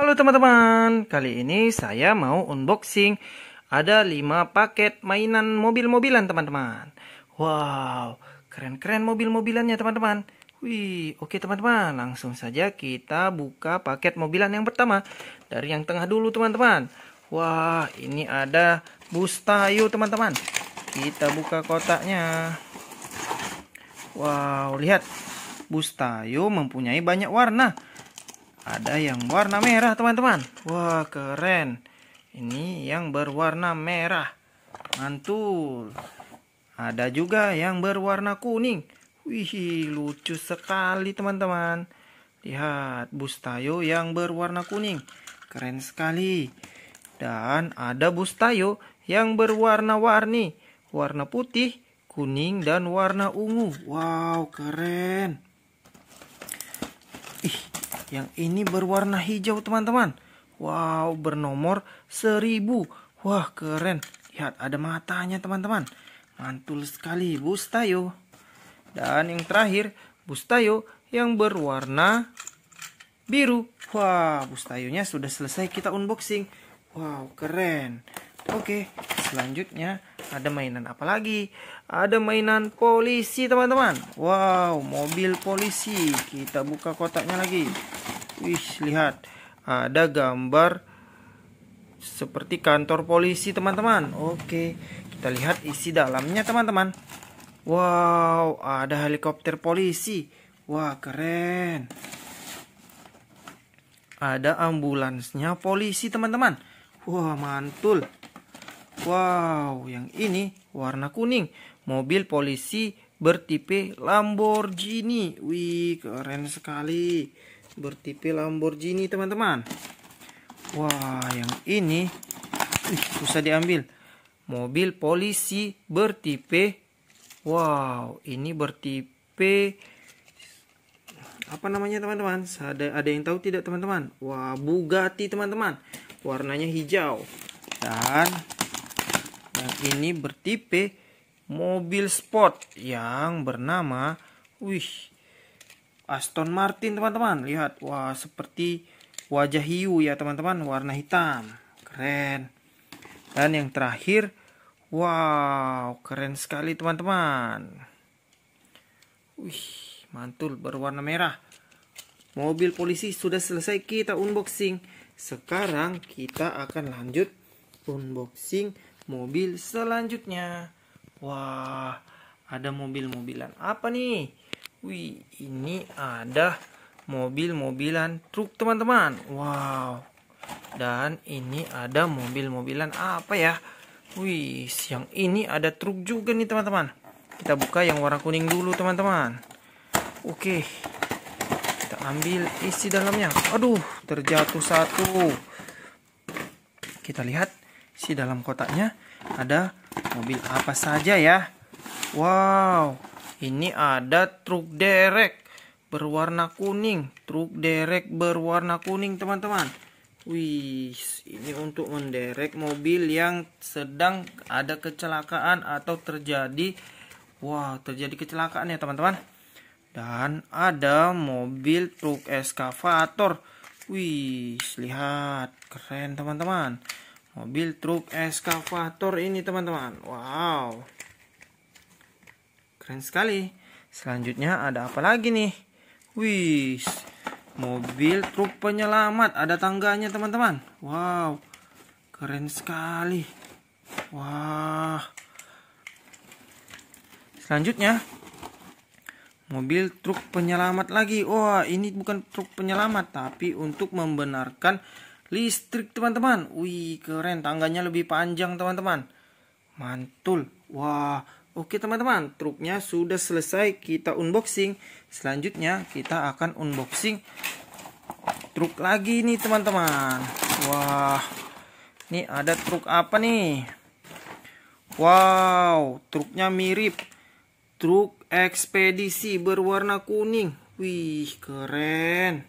Halo teman-teman, kali ini saya mau unboxing ada 5 paket mainan mobil-mobilan teman-teman. Wow, keren-keren mobil-mobilannya teman-teman. Wih, oke teman-teman, langsung saja kita buka paket mobilan yang pertama dari yang tengah dulu teman-teman. Wah, ini ada bus tayu teman-teman. Kita buka kotaknya. Wow, lihat. Bus tayu mempunyai banyak warna ada yang warna merah teman-teman wah keren ini yang berwarna merah mantul ada juga yang berwarna kuning wih lucu sekali teman-teman lihat bus tayo yang berwarna kuning keren sekali dan ada bus tayo yang berwarna-warni warna putih kuning dan warna ungu wow keren ih yang ini berwarna hijau teman-teman. Wow, bernomor 1000. Wah, keren. Lihat, ada matanya teman-teman. Mantul sekali, Bustayo. Dan yang terakhir, Bustayo yang berwarna biru. Wah, Bustayonya sudah selesai kita unboxing. Wow, keren. Oke, selanjutnya ada mainan apa lagi? Ada mainan polisi, teman-teman. Wow, mobil polisi. Kita buka kotaknya lagi. Wih, lihat ada gambar seperti kantor polisi teman-teman. Oke, kita lihat isi dalamnya teman-teman. Wow, ada helikopter polisi. Wah, keren. Ada ambulansnya polisi teman-teman. Wah, mantul. Wow, yang ini warna kuning. Mobil polisi bertipe Lamborghini. Wih, keren sekali bertipe Lamborghini teman-teman wah yang ini uh, susah diambil mobil polisi bertipe wow ini bertipe apa namanya teman-teman ada ada yang tahu tidak teman-teman wah Bugatti teman-teman warnanya hijau dan yang ini bertipe mobil sport yang bernama wih Aston Martin teman-teman lihat wah seperti wajah hiu ya teman-teman warna hitam keren dan yang terakhir wow keren sekali teman-teman wih mantul berwarna merah mobil polisi sudah selesai kita unboxing sekarang kita akan lanjut unboxing mobil selanjutnya wah ada mobil-mobilan apa nih Wih, ini ada mobil-mobilan truk teman-teman. Wow. Dan ini ada mobil-mobilan apa ya? Wih, yang ini ada truk juga nih teman-teman. Kita buka yang warna kuning dulu teman-teman. Oke. Kita ambil isi dalamnya. Aduh, terjatuh satu. Kita lihat si dalam kotaknya ada mobil apa saja ya. Wow, ini ada truk derek berwarna kuning. Truk derek berwarna kuning, teman-teman. Wih, ini untuk menderek mobil yang sedang ada kecelakaan atau terjadi wah, terjadi kecelakaan ya, teman-teman. Dan ada mobil truk eskavator. Wih, lihat, keren teman-teman. Mobil truk eskavator ini teman-teman. Wow keren sekali selanjutnya ada apa lagi nih wih mobil truk penyelamat ada tangganya teman-teman wow keren sekali wah selanjutnya mobil truk penyelamat lagi wah ini bukan truk penyelamat tapi untuk membenarkan listrik teman-teman wih keren tangganya lebih panjang teman-teman mantul wah Oke teman-teman, truknya sudah selesai kita unboxing. Selanjutnya kita akan unboxing truk lagi nih teman-teman. Wah, ini ada truk apa nih? Wow, truknya mirip truk ekspedisi berwarna kuning. Wih, keren.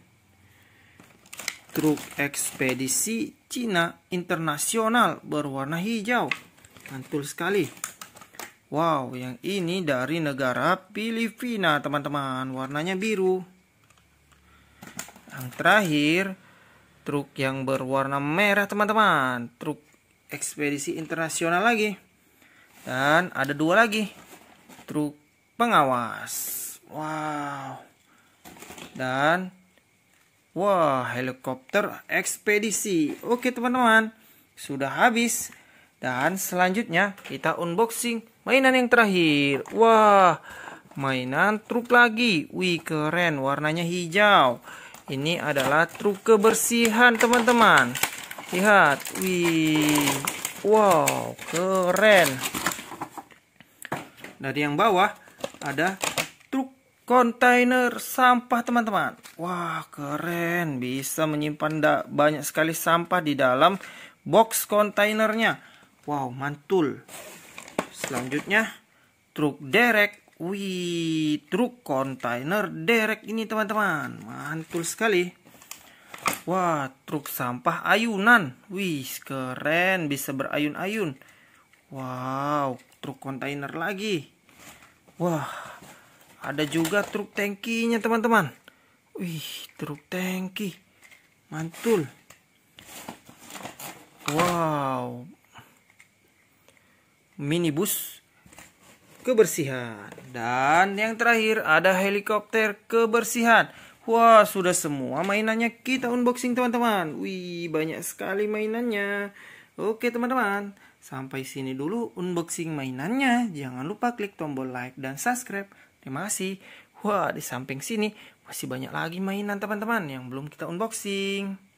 Truk ekspedisi Cina internasional berwarna hijau. Mantul sekali. Wow, yang ini dari negara Filipina, teman-teman. Warnanya biru. Yang terakhir, truk yang berwarna merah, teman-teman. Truk ekspedisi internasional lagi. Dan ada dua lagi. Truk pengawas. Wow. Dan wah, helikopter ekspedisi. Oke, teman-teman. Sudah habis dan selanjutnya kita unboxing mainan yang terakhir. Wah, mainan truk lagi. Wih, keren warnanya hijau. Ini adalah truk kebersihan, teman-teman. Lihat, wih. Wow, keren. Dari yang bawah ada truk kontainer sampah, teman-teman. Wah, keren. Bisa menyimpan banyak sekali sampah di dalam box kontainernya. Wow, mantul. Selanjutnya truk derek. Wih, truk kontainer derek ini teman-teman. Mantul sekali. Wah, truk sampah ayunan. Wih, keren bisa berayun-ayun. Wow, truk kontainer lagi. Wah, ada juga truk tankinya teman-teman. Wih, truk tanki, Mantul. Wow, minibus kebersihan dan yang terakhir ada helikopter kebersihan wah sudah semua mainannya kita unboxing teman-teman wih banyak sekali mainannya oke teman-teman sampai sini dulu unboxing mainannya jangan lupa klik tombol like dan subscribe terima kasih wah di samping sini masih banyak lagi mainan teman-teman yang belum kita unboxing